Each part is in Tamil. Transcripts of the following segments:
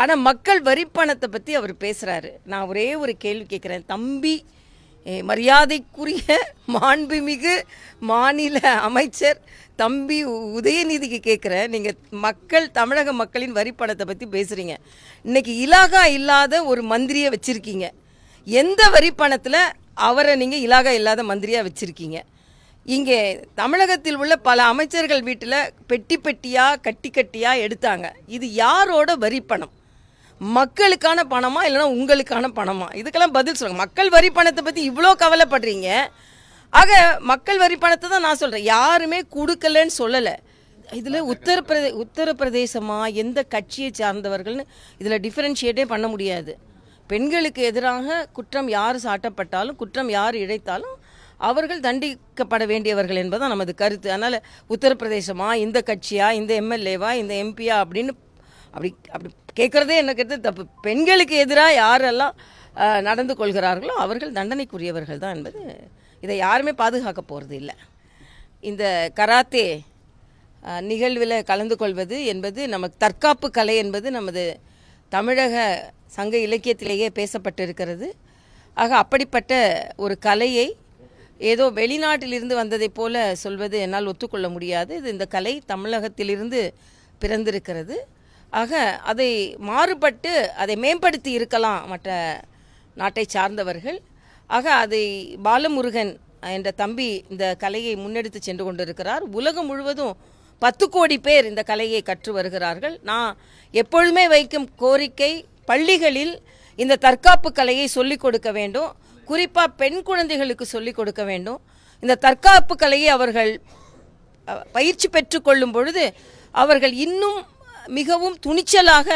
ஆனால் மக்கள் வரி பணத்தை பற்றி அவர் பேசுகிறாரு நான் ஒரே ஒரு கேள்வி கேட்குறேன் தம்பி மரியாதைக்குரிய மாண்புமிகு மாநில அமைச்சர் தம்பி உதயநிதிக்கு கேட்குறேன் நீங்கள் மக்கள் தமிழக மக்களின் வரி பணத்தை பற்றி பேசுகிறீங்க இன்றைக்கி இலாகா இல்லாத ஒரு மந்திரியை வச்சுருக்கீங்க எந்த வரி பணத்தில் அவரை நீங்கள் இலாகா இல்லாத மந்திரியாக வச்சுருக்கீங்க இங்கே தமிழகத்தில் உள்ள பல அமைச்சர்கள் வீட்டில் பெட்டி பெட்டியாக கட்டி கட்டியாக எடுத்தாங்க இது யாரோட வரி பணம் மக்களுக்கான பணமா இல்லைனா உங்களுக்கான பணமா இதுக்கெல்லாம் பதில் சொல்லுங்க மக்கள் வரி பணத்தை பற்றி இவ்வளோ கவலைப்படுறீங்க ஆக மக்கள் வரி பணத்தை தான் நான் சொல்கிறேன் யாருமே கொடுக்கலன்னு சொல்லலை இதில் உத்தரப்பிரதே உத்தரப்பிரதேசமாக எந்த கட்சியை சார்ந்தவர்கள்னு இதில் டிஃப்ரென்ஷியேட்டே பண்ண முடியாது பெண்களுக்கு எதிராக குற்றம் யார் சாட்டப்பட்டாலும் குற்றம் யார் இழைத்தாலும் அவர்கள் தண்டிக்கப்பட வேண்டியவர்கள் என்பதுதான் நமது கருத்து அதனால் உத்தரப்பிரதேசமா இந்த கட்சியா இந்த எம்எல்ஏவா இந்த எம்பியா அப்படின்னு அப்படி அப்படி கேட்குறதே என்ன கேட்டது தப்பு பெண்களுக்கு எதிராக யாரெல்லாம் நடந்து கொள்கிறார்களோ அவர்கள் தண்டனைக்குரியவர்கள் தான் என்பது இதை யாருமே பாதுகாக்க போகிறது இல்லை இந்த கராத்தே நிகழ்வில் கலந்து கொள்வது என்பது நமக்கு தற்காப்பு கலை என்பது நமது தமிழக சங்க இலக்கியத்திலேயே பேசப்பட்டிருக்கிறது ஆக அப்படிப்பட்ட ஒரு கலையை ஏதோ வெளிநாட்டிலிருந்து வந்ததை போல சொல்வது என்னால் ஒத்துக்கொள்ள முடியாது இது இந்த கலை தமிழகத்திலிருந்து பிறந்திருக்கிறது ஆக அதை மாறுபட்டு அதை மேம்படுத்தி இருக்கலாம் மற்ற நாட்டை சார்ந்தவர்கள் ஆக அதை பாலமுருகன் என்ற தம்பி இந்த கலையை முன்னெடுத்து சென்று கொண்டிருக்கிறார் உலகம் முழுவதும் பத்து கோடி பேர் இந்த கலையை கற்று வருகிறார்கள் நான் எப்பொழுதுமே வைக்கும் கோரிக்கை பள்ளிகளில் இந்த தற்காப்பு கலையை சொல்லிக் கொடுக்க வேண்டும் குறிப்பாக பெண் குழந்தைகளுக்கு சொல்லிக் கொடுக்க வேண்டும் இந்த தற்காப்பு கலையை அவர்கள் பயிற்சி பெற்றுக்கொள்ளும் பொழுது அவர்கள் இன்னும் மிகவும் துணிச்சலாக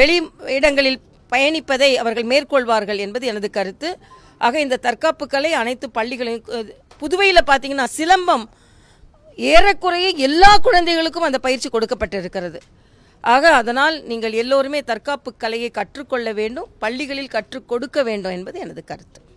வெளி இடங்களில் பயணிப்பதை அவர்கள் மேற்கொள்வார்கள் என்பது எனது கருத்து ஆக இந்த தற்காப்பு கலை அனைத்து பள்ளிகளையும் புதுவையில் பார்த்தீங்கன்னா சிலம்பம் ஏறக்குறைய எல்லா குழந்தைகளுக்கும் அந்த பயிற்சி கொடுக்கப்பட்டிருக்கிறது ஆக அதனால் நீங்கள் எல்லோருமே தற்காப்பு கலையை கற்றுக்கொள்ள வேண்டும் பள்ளிகளில் கற்றுக் கொடுக்க வேண்டும் என்பது எனது கருத்து